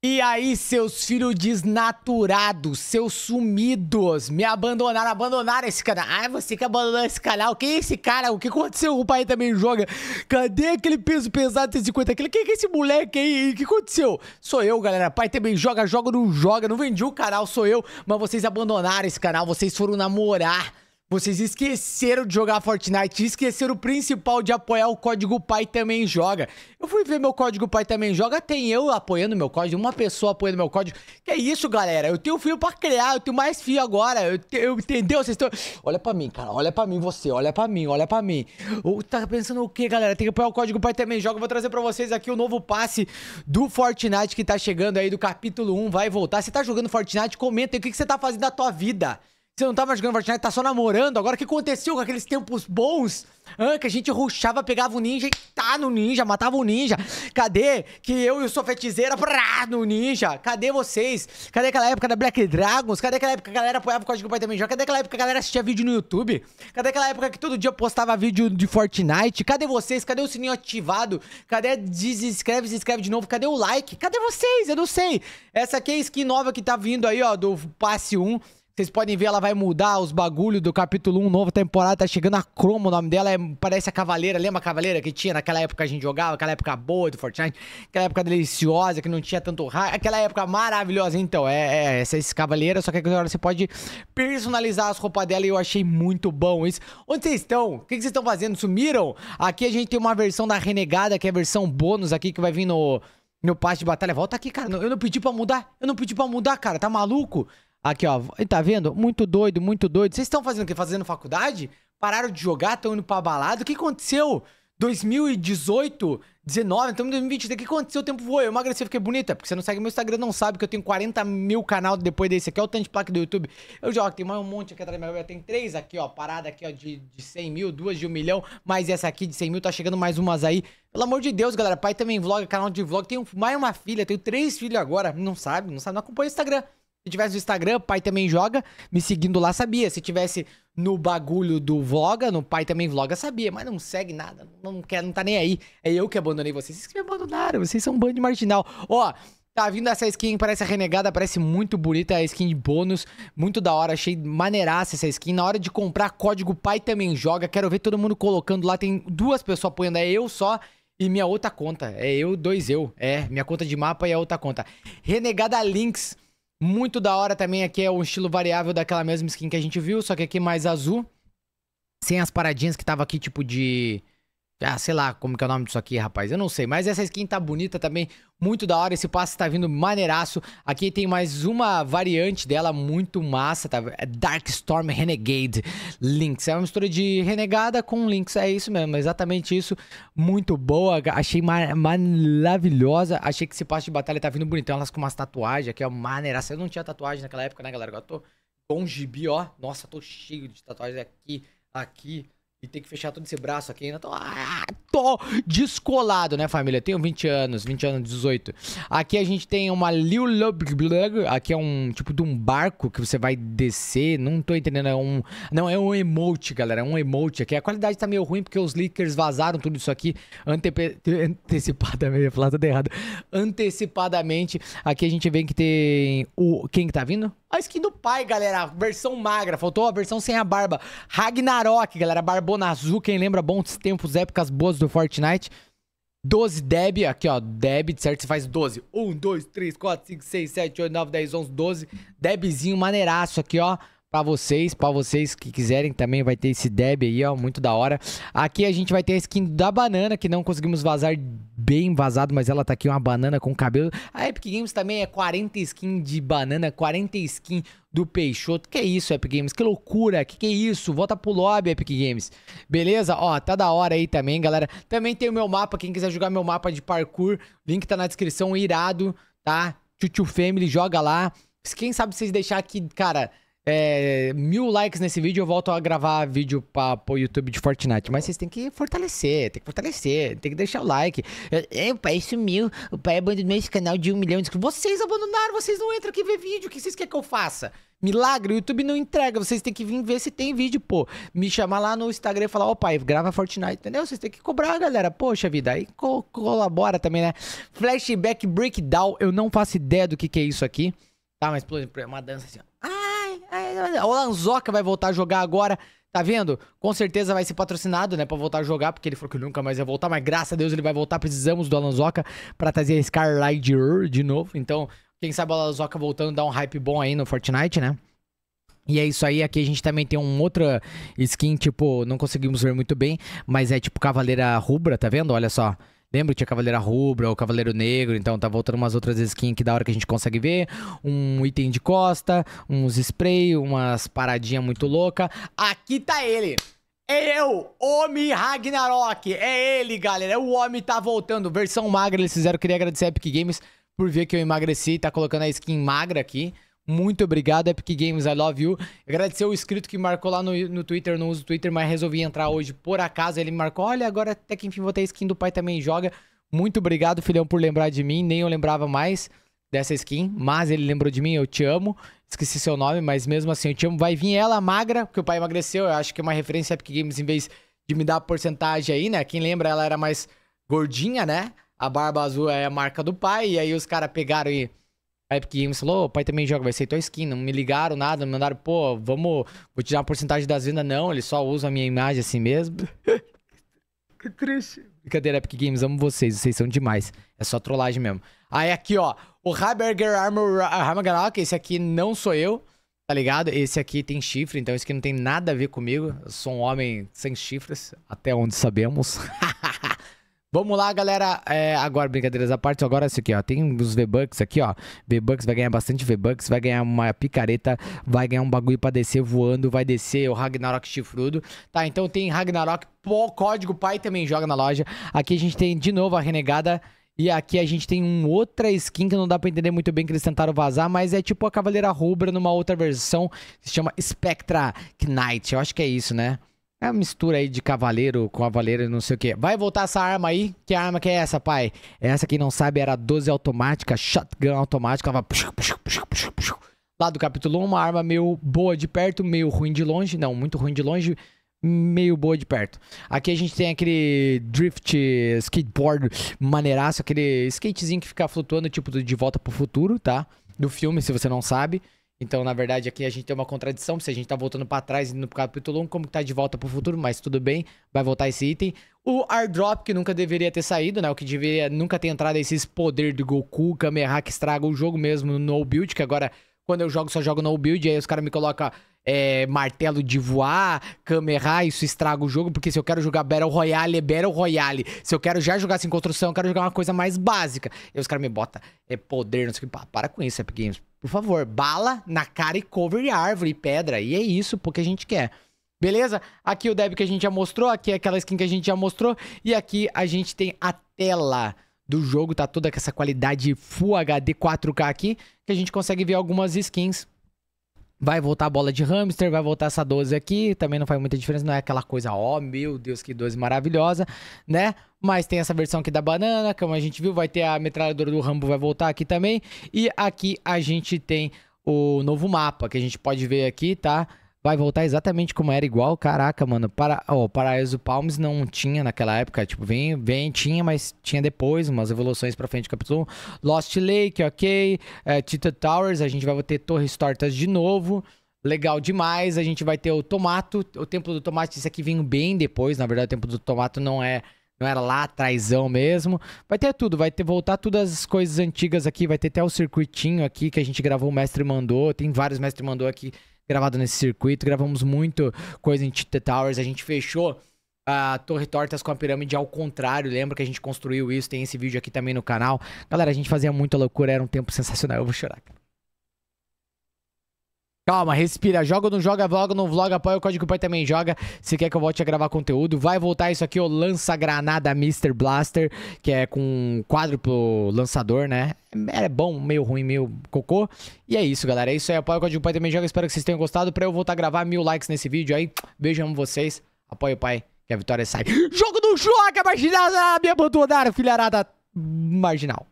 E aí, seus filhos desnaturados, seus sumidos, me abandonaram, abandonaram esse canal. Ai, ah, é você que abandonou esse canal, quem é esse cara? O que aconteceu? O pai também joga. Cadê aquele peso pesado de 150 quilos? Quem é esse moleque aí? O que aconteceu? Sou eu, galera. Pai também joga, joga, não joga. Não vendi o canal, sou eu. Mas vocês abandonaram esse canal, vocês foram namorar. Vocês esqueceram de jogar Fortnite, esqueceram o principal de apoiar o código Pai Também Joga. Eu fui ver meu código Pai Também Joga, tem eu apoiando meu código, uma pessoa apoiando meu código. Que é isso, galera? Eu tenho fio pra criar, eu tenho mais fio agora. Eu, eu entendeu? Vocês estão. Olha pra mim, cara. Olha pra mim, você. Olha pra mim, olha pra mim. Ou tá pensando o que, galera? Tem que apoiar o código Pai Também Joga. Eu vou trazer pra vocês aqui o novo passe do Fortnite que tá chegando aí do capítulo 1. Vai voltar. Você tá jogando Fortnite? Comenta aí o que, que você tá fazendo da tua vida. Você não tá mais jogando Fortnite, tá só namorando. Agora, o que aconteceu com aqueles tempos bons? Ah, que a gente ruxava, pegava o ninja e tá no ninja, matava o ninja. Cadê que eu e o Sofetizeira pra no ninja? Cadê vocês? Cadê aquela época da Black Dragons? Cadê aquela época que a galera apoiava o Código Pai Também Joga? Cadê aquela época que a galera assistia vídeo no YouTube? Cadê aquela época que todo dia postava vídeo de Fortnite? Cadê vocês? Cadê o sininho ativado? Cadê desinscreve, se inscreve de novo? Cadê o like? Cadê vocês? Eu não sei. Essa aqui é a skin nova que tá vindo aí, ó, do passe 1. Vocês podem ver, ela vai mudar os bagulhos do capítulo 1, nova temporada, tá chegando a Cromo, o nome dela é, parece a Cavaleira, lembra a Cavaleira que tinha naquela época que a gente jogava, aquela época boa do Fortnite, aquela época deliciosa, que não tinha tanto raio, aquela época maravilhosa, então, é, é essa, é essa Cavaleira, só que agora você pode personalizar as roupas dela e eu achei muito bom isso. Onde vocês estão? O que, que vocês estão fazendo? Sumiram? Aqui a gente tem uma versão da Renegada, que é a versão bônus aqui, que vai vir no... Meu passe de batalha, volta aqui, cara. Eu não pedi pra mudar. Eu não pedi pra mudar, cara. Tá maluco? Aqui, ó. Tá vendo? Muito doido, muito doido. Vocês estão fazendo o quê? Fazendo faculdade? Pararam de jogar, estão indo pra balada. O que aconteceu? 2018, 19, estamos em 2023. O que aconteceu? O tempo voou. Eu emagreci, fiquei bonita. Porque você não segue meu Instagram, não sabe que eu tenho 40 mil canal depois desse aqui. Olha o tanto de placa do YouTube. Eu jogo, tem mais um monte aqui atrás da minha web. Tem três aqui, ó. Parada aqui, ó, de, de 100 mil, duas de um milhão. Mais essa aqui de 100 mil, tá chegando mais umas aí. Pelo amor de Deus, galera. Pai também vloga canal de vlog. Tenho mais uma filha, tenho três filhos agora. Não sabe, não sabe, não acompanha o Instagram. Se tivesse no Instagram, pai também joga, me seguindo lá sabia. Se tivesse no bagulho do Vloga, no pai também Vloga sabia, mas não segue nada, não quer, não tá nem aí. É eu que abandonei vocês, vocês que me abandonaram, vocês são um bando de marginal. Ó, Tá vindo essa skin, parece renegada, parece muito bonita, é a skin de bônus, muito da hora, achei maneiraça essa skin. Na hora de comprar, código pai também joga, quero ver todo mundo colocando lá, tem duas pessoas apoiando, é eu só e minha outra conta, é eu, dois eu, é, minha conta de mapa e a outra conta. Renegada Links, muito da hora também aqui é o estilo variável daquela mesma skin que a gente viu, só que aqui mais azul. Sem as paradinhas que tava aqui, tipo de... Ah, sei lá como que é o nome disso aqui, rapaz. Eu não sei, mas essa skin tá bonita também, muito da hora. Esse passe tá vindo maneiraço. Aqui tem mais uma variante dela, muito massa, tá? É Dark Storm Renegade Lynx. É uma mistura de Renegada com Lynx, é isso mesmo, é exatamente isso. Muito boa, achei mar maravilhosa. Achei que esse passe de batalha tá vindo bonitão, elas com umas tatuagens aqui, ó, maneiraço. Eu não tinha tatuagem naquela época, né, galera? Agora eu tô com gibi, ó. Nossa, tô cheio de tatuagens aqui, aqui e tem que fechar todo esse braço aqui né? então, ainda. Ah, Tô descolado, né, família? Tenho 20 anos, 20 anos, 18. Aqui a gente tem uma Liuloblug, aqui é um tipo de um barco que você vai descer, não tô entendendo, é um... Não, é um emote, galera, é um emote aqui. A qualidade tá meio ruim porque os leakers vazaram tudo isso aqui antepe... antecipadamente, ia falar tudo errado. Antecipadamente, aqui a gente vê que tem o... Quem que tá vindo? A skin do pai, galera, versão magra, faltou a versão sem a barba. Ragnarok, galera, barbona azul, quem lembra bons tempos, épocas boas do do Fortnite. 12 deb, aqui ó, deb, certo? Você faz 12. 1, 2, 3, 4, 5, 6, 7, 8, 9, 10, 11, 12. Debzinho maneiraço aqui ó para vocês, para vocês que quiserem também vai ter esse deb aí, ó, muito da hora. Aqui a gente vai ter a skin da banana que não conseguimos vazar bem vazado, mas ela tá aqui uma banana com cabelo. A Epic Games também é 40 skin de banana, 40 skin do Peixoto. Que isso, Epic Games? Que loucura! Que que é isso? Volta pro lobby, Epic Games. Beleza? Ó, tá da hora aí também, galera. Também tem o meu mapa, quem quiser jogar meu mapa de parkour, link tá na descrição, irado, tá? Chuchu Family joga lá. Quem sabe vocês deixar aqui, cara, é, mil likes nesse vídeo, eu volto a gravar vídeo para o YouTube de Fortnite. Mas vocês têm que fortalecer, tem que fortalecer, tem que deixar o like. É, é, o pai sumiu, o pai abandonou esse canal de um milhão de inscritos. Vocês abandonaram, vocês não entram aqui ver vídeo, o que vocês querem que eu faça? Milagre, o YouTube não entrega, vocês têm que vir ver se tem vídeo, pô. Me chamar lá no Instagram e falar, ô pai, grava Fortnite, entendeu? Vocês têm que cobrar, galera. Poxa vida, aí co colabora também, né? Flashback Breakdown, eu não faço ideia do que que é isso aqui. Tá, mas por exemplo, é uma dança assim, ó. Ah! A é, Olanzoca vai voltar a jogar agora. Tá vendo? Com certeza vai ser patrocinado, né? Pra voltar a jogar, porque ele falou que nunca mais ia voltar, mas graças a Deus ele vai voltar. Precisamos do Alanzoca pra trazer a Scarlight de novo. Então, quem sabe o Alanzoca voltando dá um hype bom aí no Fortnite, né? E é isso aí, aqui a gente também tem um outra skin, tipo, não conseguimos ver muito bem, mas é tipo Cavaleira Rubra, tá vendo? Olha só. Lembro que tinha Cavaleira Rubra é ou Cavaleiro Negro, então tá voltando umas outras skins aqui da hora que a gente consegue ver. Um item de costa, uns spray, umas paradinhas muito louca. Aqui tá ele! É eu, Homem Ragnarok. É ele, galera. É o homem tá voltando. Versão magra eles fizeram. Queria agradecer a Epic Games por ver que eu emagreci. Tá colocando a skin magra aqui. Muito obrigado, Epic Games, I love you. Agradecer o inscrito que marcou lá no, no Twitter, não uso o Twitter, mas resolvi entrar hoje por acaso. Ele marcou, olha, agora até que enfim vou ter a skin do pai também joga. Muito obrigado, filhão, por lembrar de mim. Nem eu lembrava mais dessa skin, mas ele lembrou de mim, eu te amo. Esqueci seu nome, mas mesmo assim eu te amo. Vai vir ela magra, porque o pai emagreceu. Eu acho que é uma referência Epic Games em vez de me dar a porcentagem aí, né? Quem lembra, ela era mais gordinha, né? A barba azul é a marca do pai, e aí os caras pegaram e a Epic Games falou, o pai também joga, vai ser tua skin. Não me ligaram nada, me mandaram, pô, vamos, vou tirar uma porcentagem das vendas. Não, ele só usa a minha imagem assim mesmo. que triste. Brincadeira, Epic Games, amo vocês, vocês são demais. É só trollagem mesmo. Aí aqui, ó, o Heiberger Armaganok, ah, esse aqui não sou eu, tá ligado? Esse aqui tem chifre, então esse aqui não tem nada a ver comigo. Eu sou um homem sem chifres, até onde sabemos. Vamos lá, galera. É, agora, brincadeiras à parte, agora é isso aqui, ó. Tem uns V-Bucks aqui, ó. V-Bucks vai ganhar bastante V-Bucks, vai ganhar uma picareta, vai ganhar um bagulho pra descer voando, vai descer o Ragnarok chifrudo. Tá, então tem Ragnarok, pô, código pai também joga na loja. Aqui a gente tem de novo a renegada. E aqui a gente tem uma outra skin que não dá pra entender muito bem que eles tentaram vazar, mas é tipo a Cavaleira Rubra numa outra versão, que se chama Spectra Knight. Eu acho que é isso, né? É uma mistura aí de cavaleiro com cavaleiro e não sei o que. Vai voltar essa arma aí? Que arma que é essa, pai? Essa, quem não sabe, era 12 automática, shotgun automática. vai... Lá do capítulo 1, uma arma meio boa de perto, meio ruim de longe. Não, muito ruim de longe, meio boa de perto. Aqui a gente tem aquele drift skateboard maneiraço, aquele skatezinho que fica flutuando, tipo de volta pro futuro, tá? Do filme, se você não sabe. Então, na verdade, aqui a gente tem uma contradição, se a gente tá voltando para trás indo pro capítulo 1, como que tá de volta pro futuro, mas tudo bem, vai voltar esse item. O Airdrop, que nunca deveria ter saído, né? O que deveria nunca ter entrado é esses poder do Goku, Kamehameha, que estraga o jogo mesmo no build, que agora quando eu jogo, só jogo no build, aí os caras me colocam é, martelo de voar, Kamehameha, isso estraga o jogo, porque se eu quero jogar Battle Royale, é Battle Royale. Se eu quero já jogar sem construção, eu quero jogar uma coisa mais básica. E os caras me botam, é poder, não sei o que. para com isso, Epic Games. Por favor, bala na cara e cover e árvore e pedra. E é isso porque a gente quer. Beleza? Aqui o deb que a gente já mostrou, aqui é aquela skin que a gente já mostrou. E aqui a gente tem a tela do jogo, tá toda com essa qualidade Full HD 4K aqui, que a gente consegue ver algumas skins Vai voltar a bola de hamster, vai voltar essa 12 aqui, também não faz muita diferença, não é aquela coisa, ó, oh, meu Deus, que 12 maravilhosa, né? Mas tem essa versão aqui da banana, como a gente viu, vai ter a metralhadora do Rambo, vai voltar aqui também. E aqui a gente tem o novo mapa, que a gente pode ver aqui, tá? vai voltar exatamente como era igual. Caraca, mano, para, oh, Paraíso Palms não tinha naquela época, tipo, vem, vem, tinha, mas tinha depois umas evoluções para frente do capítulo 1. Lost Lake, OK? É, Tito Towers, a gente vai ter Torres Tortas de novo. Legal demais. A gente vai ter o Tomato, o Templo do Tomate, isso aqui vem bem depois, na verdade, o Templo do Tomato não é não era lá traizão mesmo. Vai ter tudo, vai ter voltar todas as coisas antigas aqui, vai ter até o circuitinho aqui que a gente gravou, o mestre mandou, tem vários mestre mandou aqui gravado nesse circuito. Gravamos muito coisa em Tita Towers. A gente fechou a ah, Torre Tortas com a pirâmide ao contrário. Lembra que a gente construiu isso? Tem esse vídeo aqui também no canal. Galera, a gente fazia muita loucura, era um tempo sensacional. Eu vou chorar, cara. Calma, respira. Joga ou não joga, vlog ou não vlog, apoia o Código Pai também joga. Se quer que eu volte a gravar conteúdo, vai voltar isso aqui, o lança-granada Mr. Blaster, que é com quádruplo lançador, né? é bom, meio ruim, meio cocô. E é isso, galera. É isso aí, apoia o Código Pai também joga. Espero que vocês tenham gostado. Pra eu voltar a gravar, mil likes nesse vídeo aí. Beijo, amo vocês. Apoia o pai, que a vitória sai. Jogo do joga, marginal! Me abandonaram, filharada marginal.